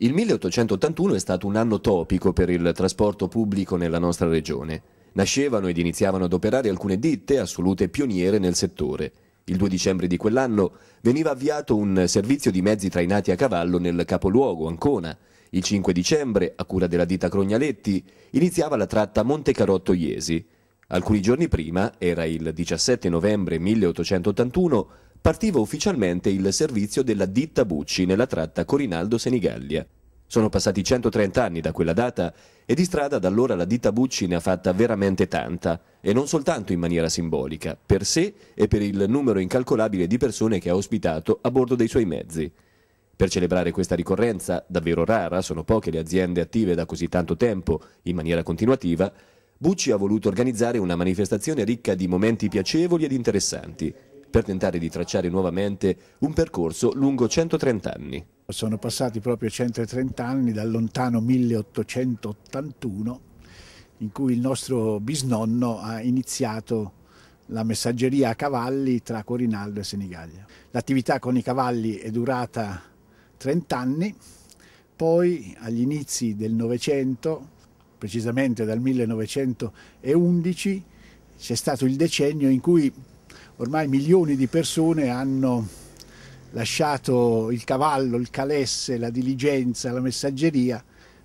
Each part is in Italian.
Il 1881 è stato un anno topico per il trasporto pubblico nella nostra regione. Nascevano ed iniziavano ad operare alcune ditte assolute pioniere nel settore. Il 2 dicembre di quell'anno veniva avviato un servizio di mezzi trainati a cavallo nel capoluogo, Ancona. Il 5 dicembre, a cura della ditta Crognaletti, iniziava la tratta Montecarotto-Iesi. Alcuni giorni prima, era il 17 novembre 1881, partiva ufficialmente il servizio della ditta Bucci nella tratta Corinaldo-Senigallia. Sono passati 130 anni da quella data e di strada da allora la ditta Bucci ne ha fatta veramente tanta e non soltanto in maniera simbolica, per sé e per il numero incalcolabile di persone che ha ospitato a bordo dei suoi mezzi. Per celebrare questa ricorrenza, davvero rara, sono poche le aziende attive da così tanto tempo, in maniera continuativa, Bucci ha voluto organizzare una manifestazione ricca di momenti piacevoli ed interessanti per tentare di tracciare nuovamente un percorso lungo 130 anni. Sono passati proprio 130 anni dal lontano 1881 in cui il nostro bisnonno ha iniziato la messaggeria a cavalli tra Corinaldo e Senigallia. L'attività con i cavalli è durata 30 anni, poi agli inizi del Novecento, precisamente dal 1911, c'è stato il decennio in cui ormai milioni di persone hanno lasciato il cavallo, il calesse, la diligenza, la messaggeria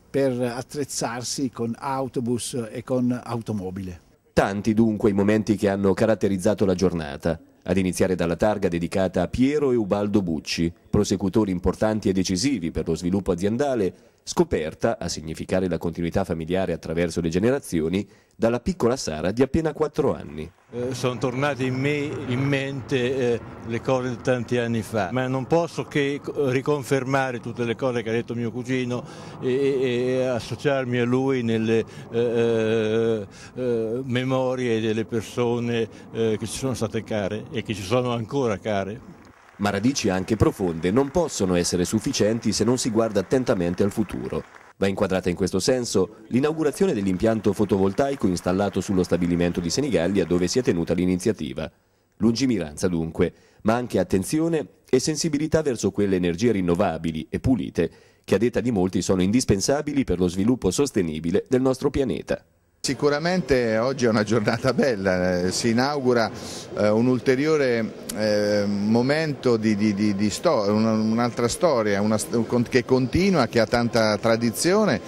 per attrezzarsi con autobus e con automobile. Tanti dunque i momenti che hanno caratterizzato la giornata, ad iniziare dalla targa dedicata a Piero e Ubaldo Bucci, prosecutori importanti e decisivi per lo sviluppo aziendale, scoperta, a significare la continuità familiare attraverso le generazioni, dalla piccola Sara di appena 4 anni. Eh, sono tornate in, me, in mente eh, le cose di tanti anni fa, ma non posso che eh, riconfermare tutte le cose che ha detto mio cugino e, e associarmi a lui nelle eh, eh, eh memorie delle persone che ci sono state care e che ci sono ancora care ma radici anche profonde non possono essere sufficienti se non si guarda attentamente al futuro. Va inquadrata in questo senso l'inaugurazione dell'impianto fotovoltaico installato sullo stabilimento di Senigallia dove si è tenuta l'iniziativa. Lungimiranza dunque, ma anche attenzione e sensibilità verso quelle energie rinnovabili e pulite che a detta di molti sono indispensabili per lo sviluppo sostenibile del nostro pianeta. Sicuramente oggi è una giornata bella, eh, si inaugura eh, un ulteriore eh, momento di, di, di, di stor un'altra storia una, che continua, che ha tanta tradizione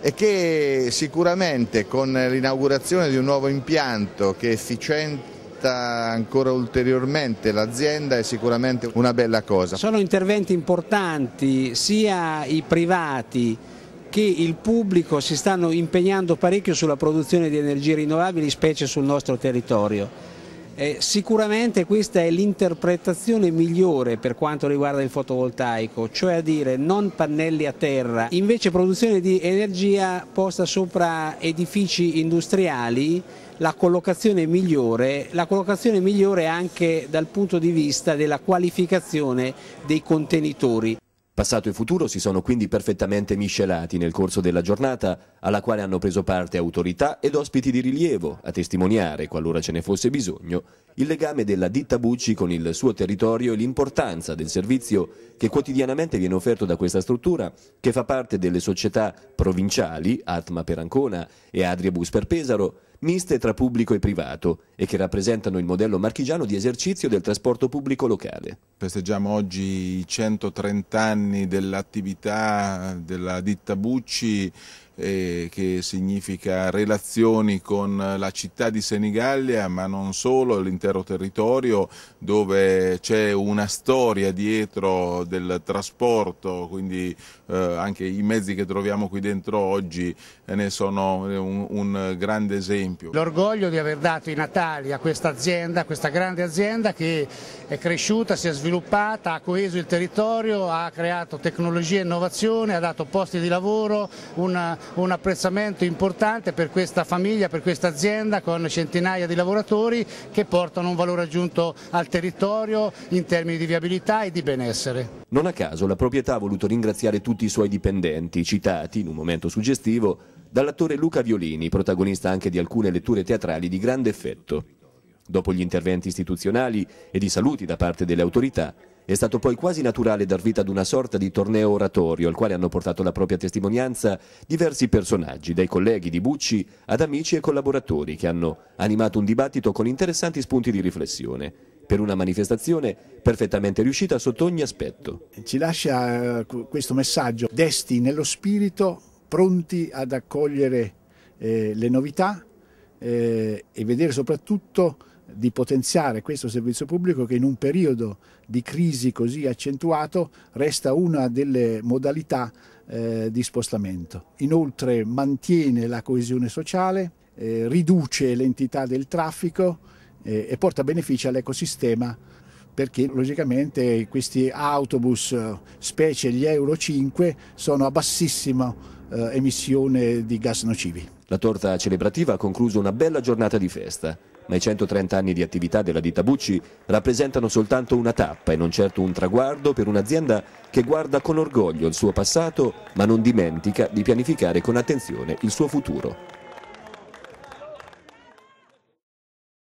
e che sicuramente con l'inaugurazione di un nuovo impianto che efficiente ancora ulteriormente l'azienda è sicuramente una bella cosa. Sono interventi importanti sia i privati che il pubblico si stanno impegnando parecchio sulla produzione di energie rinnovabili, specie sul nostro territorio. Eh, sicuramente questa è l'interpretazione migliore per quanto riguarda il fotovoltaico, cioè a dire non pannelli a terra, invece produzione di energia posta sopra edifici industriali la collocazione migliore, la collocazione migliore anche dal punto di vista della qualificazione dei contenitori. Passato e futuro si sono quindi perfettamente miscelati nel corso della giornata, alla quale hanno preso parte autorità ed ospiti di rilievo, a testimoniare, qualora ce ne fosse bisogno, il legame della ditta Bucci con il suo territorio e l'importanza del servizio che quotidianamente viene offerto da questa struttura, che fa parte delle società provinciali, Atma per Ancona e Adriabus per Pesaro, miste tra pubblico e privato e che rappresentano il modello marchigiano di esercizio del trasporto pubblico locale. Festeggiamo oggi i 130 anni dell'attività della ditta Bucci eh, che significa relazioni con la città di Senigallia, ma non solo, l'intero territorio dove c'è una storia dietro del trasporto, quindi eh, anche i mezzi che troviamo qui dentro oggi eh, ne sono eh, un, un grande esempio. L'orgoglio di aver dato i Natali a questa azienda, a questa grande azienda che è cresciuta, si è sviluppata, ha coeso il territorio, ha creato tecnologie e innovazione, ha dato posti di lavoro, una un apprezzamento importante per questa famiglia, per questa azienda con centinaia di lavoratori che portano un valore aggiunto al territorio in termini di viabilità e di benessere. Non a caso la proprietà ha voluto ringraziare tutti i suoi dipendenti, citati in un momento suggestivo dall'attore Luca Violini, protagonista anche di alcune letture teatrali di grande effetto. Dopo gli interventi istituzionali e di saluti da parte delle autorità, è stato poi quasi naturale dar vita ad una sorta di torneo oratorio al quale hanno portato la propria testimonianza diversi personaggi, dai colleghi di Bucci ad amici e collaboratori che hanno animato un dibattito con interessanti spunti di riflessione per una manifestazione perfettamente riuscita sotto ogni aspetto. Ci lascia eh, questo messaggio, desti nello spirito, pronti ad accogliere eh, le novità eh, e vedere soprattutto di potenziare questo servizio pubblico che in un periodo di crisi così accentuato resta una delle modalità eh, di spostamento. Inoltre mantiene la coesione sociale, eh, riduce l'entità del traffico eh, e porta benefici all'ecosistema perché logicamente questi autobus, specie gli Euro 5, sono a bassissima eh, emissione di gas nocivi. La torta celebrativa ha concluso una bella giornata di festa ma i 130 anni di attività della ditta Bucci rappresentano soltanto una tappa e non certo un traguardo per un'azienda che guarda con orgoglio il suo passato ma non dimentica di pianificare con attenzione il suo futuro.